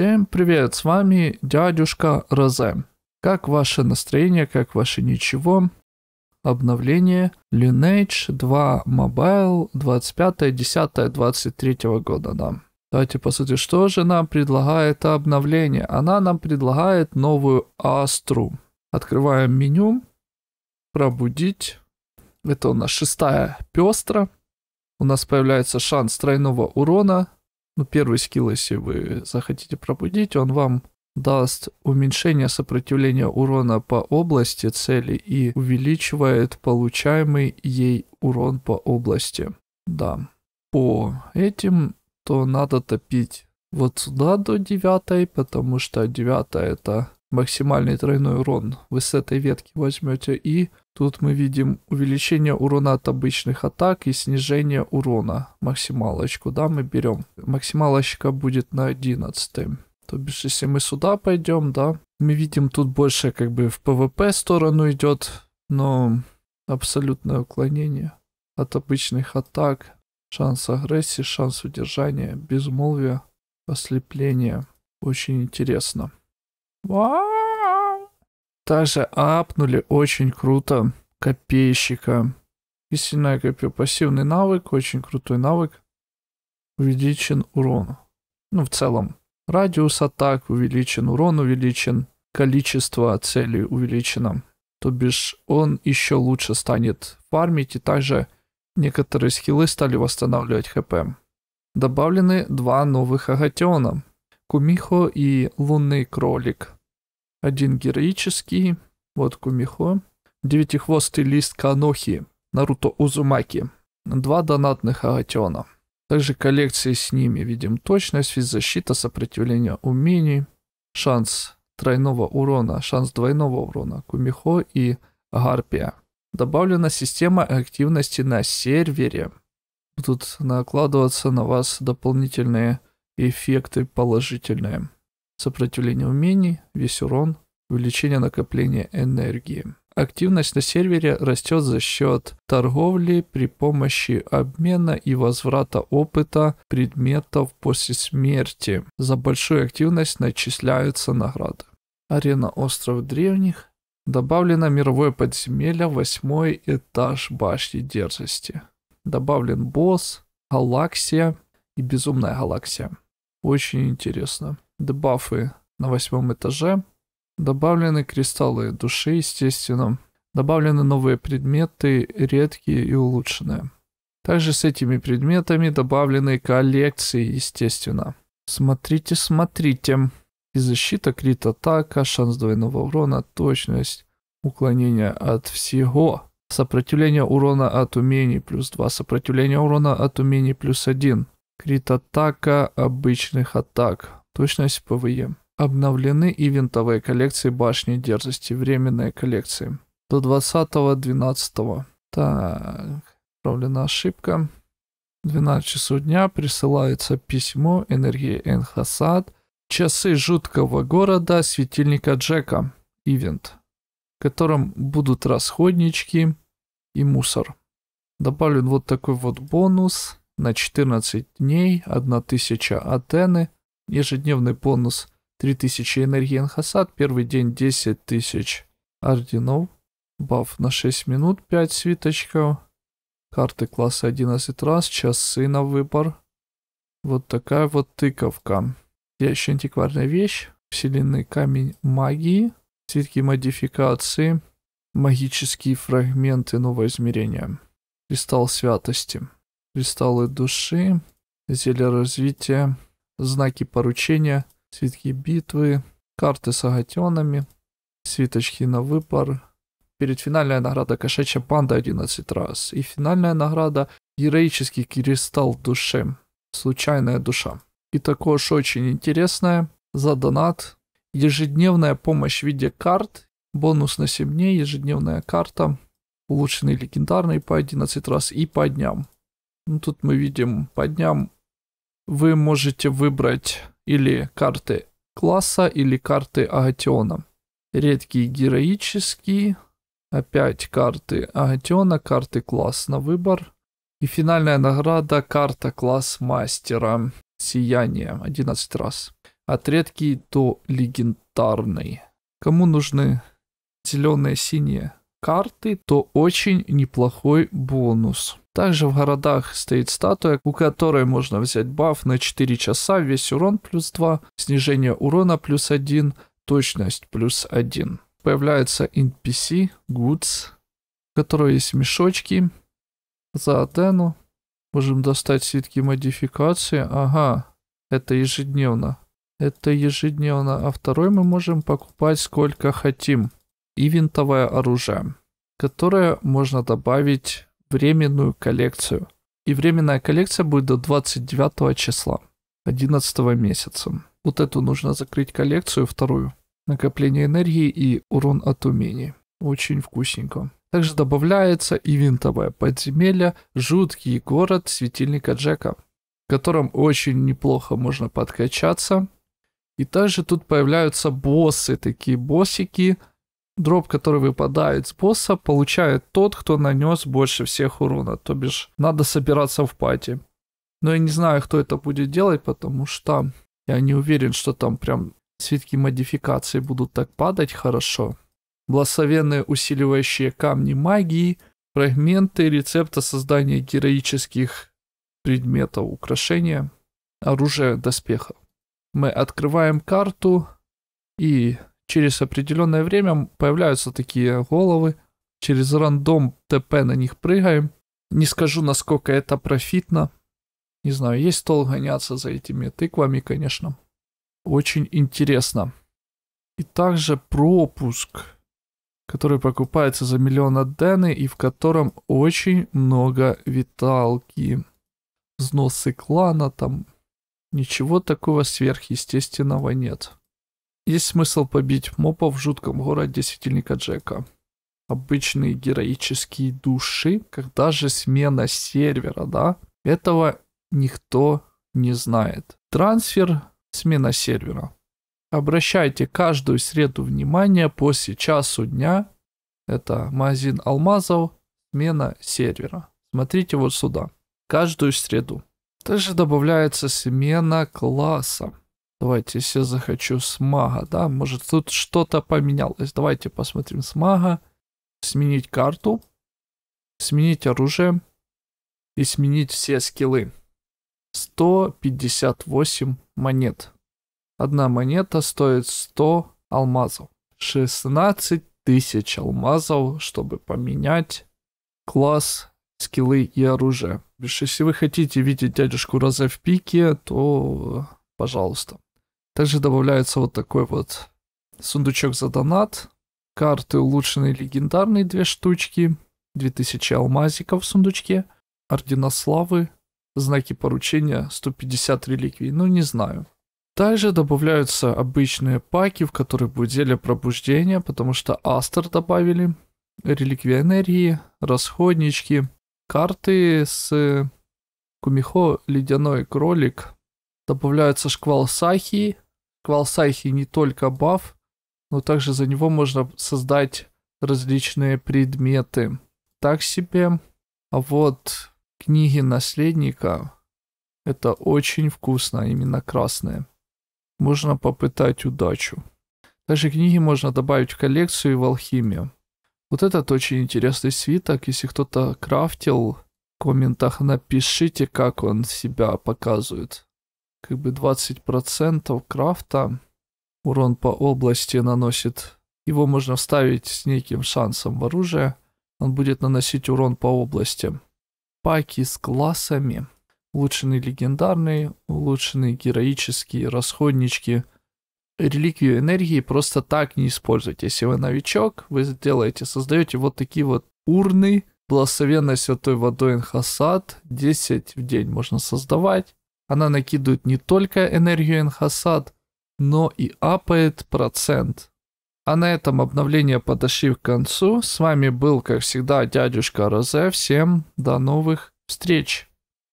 Всем привет, с вами дядюшка Розе. Как ваше настроение, как ваше ничего? Обновление Lineage 2 Mobile 25.10.23 года, нам. Давайте посмотрим, что же нам предлагает обновление. Она нам предлагает новую Астру. Открываем меню. Пробудить. Это у нас шестая пестра. У нас появляется шанс тройного урона, ну, первый скилл, если вы захотите пробудить, он вам даст уменьшение сопротивления урона по области цели и увеличивает получаемый ей урон по области. Да. По этим то надо топить вот сюда до 9, потому что 9 это максимальный тройной урон вы с этой ветки возьмете и Тут мы видим увеличение урона от обычных атак и снижение урона. Максималочку, да, мы берем. Максималочка будет на 11. То бишь, если мы сюда пойдем, да, мы видим тут больше как бы в ПВП сторону идет, но абсолютное уклонение от обычных атак. Шанс агрессии, шанс удержания, безмолвие, ослепление. Очень интересно. Вау! Также апнули очень круто копейщика. Если накопил пассивный навык, очень крутой навык. Увеличен урон. Ну, в целом, радиус атак увеличен, урон увеличен, количество целей увеличено. То бишь, он еще лучше станет фармить, и также некоторые скиллы стали восстанавливать хп. Добавлены два новых агатиона. Кумихо и Лунный Кролик. Один героический, вот Кумихо. Девятихвостый лист Канохи, Наруто Узумаки. Два донатных Агатиона. Также коллекции с ними видим точность, физзащита, сопротивление умений, шанс тройного урона, шанс двойного урона Кумихо и Гарпия. Добавлена система активности на сервере. Будут накладываться на вас дополнительные эффекты положительные сопротивление умений, весь урон, увеличение накопления энергии. Активность на сервере растет за счет торговли при помощи обмена и возврата опыта предметов после смерти. За большую активность начисляются награды. Арена Остров Древних. Добавлено мировое подземелье, восьмой этаж башни дерзости. Добавлен босс, галаксия и безумная галаксия. Очень интересно дебафы на восьмом этаже, добавлены кристаллы души, естественно, добавлены новые предметы, редкие и улучшенные. Также с этими предметами добавлены коллекции, естественно. Смотрите, смотрите. И защита, крит атака, шанс двойного урона, точность, уклонение от всего. Сопротивление урона от умений плюс 2, сопротивление урона от умений плюс 1. Крит атака обычных атак точность ПВЕ. Обновлены и винтовые коллекции башни дерзости, временные коллекции. До 20.12. Так, отправлена ошибка. 12 часов дня присылается письмо энергии Энхасад. Часы жуткого города светильника Джека. Ивент. В котором будут расходнички и мусор. Добавлен вот такой вот бонус на 14 дней 1000 атены – Ежедневный бонус 3000 энергии Энхасад, первый день 10 тысяч орденов. Баф на 6 минут 5 свиточков. Карты класса 11 раз, часы на выбор. Вот такая вот тыковка. Еще антикварная вещь. Вселенный камень магии. Цветки модификации. Магические фрагменты нового измерения. Кристалл святости. Кристаллы души. Зелье развития знаки поручения, свитки битвы, карты с агатенами, свиточки на выпар, Перед финальная награда кошачья панда 11 раз. И финальная награда героический кристалл души. Случайная душа. И такое уж очень интересное. За донат. Ежедневная помощь в виде карт. Бонус на 7 дней. Ежедневная карта. Улучшенный легендарный по 11 раз и по дням. Ну, тут мы видим по дням вы можете выбрать или карты класса, или карты Агатиона. Редкий героический. Опять карты Агатиона, карты класс на выбор. И финальная награда карта класс мастера. Сияние 11 раз. От редкий до легендарный. Кому нужны зеленые, синие? карты, то очень неплохой бонус. Также в городах стоит статуя, у которой можно взять баф на 4 часа, весь урон плюс 2, снижение урона плюс 1, точность плюс 1. Появляется NPC, Goods, у которого есть мешочки. За Атену можем достать свитки модификации. Ага, это ежедневно. Это ежедневно. А второй мы можем покупать сколько хотим и винтовое оружие, которое можно добавить в временную коллекцию. И временная коллекция будет до 29 числа 11 месяца. Вот эту нужно закрыть коллекцию, вторую. Накопление энергии и урон от умений. Очень вкусненько. Также добавляется и винтовое подземелье, жуткий город светильника Джека, в котором очень неплохо можно подкачаться. И также тут появляются боссы, такие боссики, дроп, который выпадает с босса, получает тот, кто нанес больше всех урона. То бишь, надо собираться в пати. Но я не знаю, кто это будет делать, потому что я не уверен, что там прям свитки модификации будут так падать хорошо. Благословенные усиливающие камни магии, фрагменты рецепта создания героических предметов украшения, оружия, доспехов. Мы открываем карту и через определенное время появляются такие головы, через рандом ТП на них прыгаем. Не скажу, насколько это профитно. Не знаю, есть стол гоняться за этими тыквами, конечно. Очень интересно. И также пропуск, который покупается за миллион дены и в котором очень много виталки. Взносы клана там. Ничего такого сверхъестественного нет. Есть смысл побить моба в жутком городе светильника Джека. Обычные героические души, когда же смена сервера, да? Этого никто не знает. Трансфер, смена сервера. Обращайте каждую среду внимание после часу дня. Это магазин алмазов, смена сервера. Смотрите вот сюда. Каждую среду. Также добавляется смена класса. Давайте, если я захочу с мага, да, может тут что-то поменялось. Давайте посмотрим с мага. Сменить карту. Сменить оружие. И сменить все скиллы. 158 монет. Одна монета стоит 100 алмазов. 16 тысяч алмазов, чтобы поменять класс, скиллы и оружие. Если вы хотите видеть дядюшку Роза в пике, то пожалуйста. Также добавляется вот такой вот сундучок за донат, карты улучшенные легендарные две штучки, 2000 алмазиков в сундучке, ордена славы, знаки поручения, 150 реликвий, ну не знаю. Также добавляются обычные паки, в которых будет зелье пробуждения, потому что Астер добавили, реликвия энергии, расходнички, карты с э, Кумихо, ледяной кролик, добавляется шквал Сахи. Шквал Сахи не только баф, но также за него можно создать различные предметы. Так себе. А вот книги наследника это очень вкусно, а именно красные. Можно попытать удачу. Также книги можно добавить в коллекцию и в алхимию. Вот этот очень интересный свиток. Если кто-то крафтил, в комментах напишите, как он себя показывает как бы 20% крафта урон по области наносит. Его можно вставить с неким шансом в оружие. Он будет наносить урон по области. Паки с классами. Улучшенный легендарный, улучшенные героические расходнички. Реликвию энергии просто так не используйте. Если вы новичок, вы делаете создаете вот такие вот урны. Благословенной святой водой Инхасад 10 в день можно создавать. Она накидывает не только энергию Энхасад, но и апает процент. А на этом обновление подошли к концу. С вами был, как всегда, дядюшка Розе. Всем до новых встреч!